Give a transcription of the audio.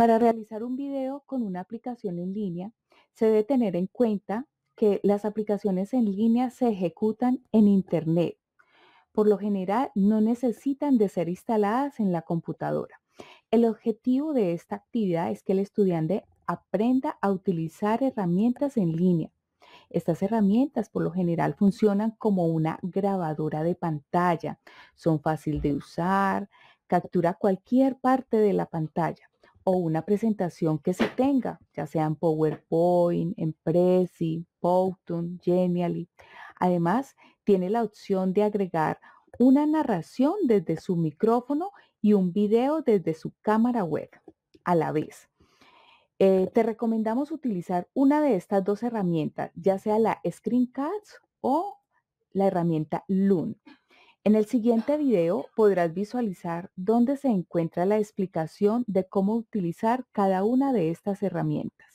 Para realizar un video con una aplicación en línea, se debe tener en cuenta que las aplicaciones en línea se ejecutan en Internet. Por lo general, no necesitan de ser instaladas en la computadora. El objetivo de esta actividad es que el estudiante aprenda a utilizar herramientas en línea. Estas herramientas por lo general funcionan como una grabadora de pantalla. Son fácil de usar, captura cualquier parte de la pantalla o una presentación que se tenga, ya sea en PowerPoint, en Prezi, Powtoon, Genially. Además, tiene la opción de agregar una narración desde su micrófono y un video desde su cámara web a la vez. Eh, te recomendamos utilizar una de estas dos herramientas, ya sea la Screencast o la herramienta Loon. En el siguiente video podrás visualizar dónde se encuentra la explicación de cómo utilizar cada una de estas herramientas.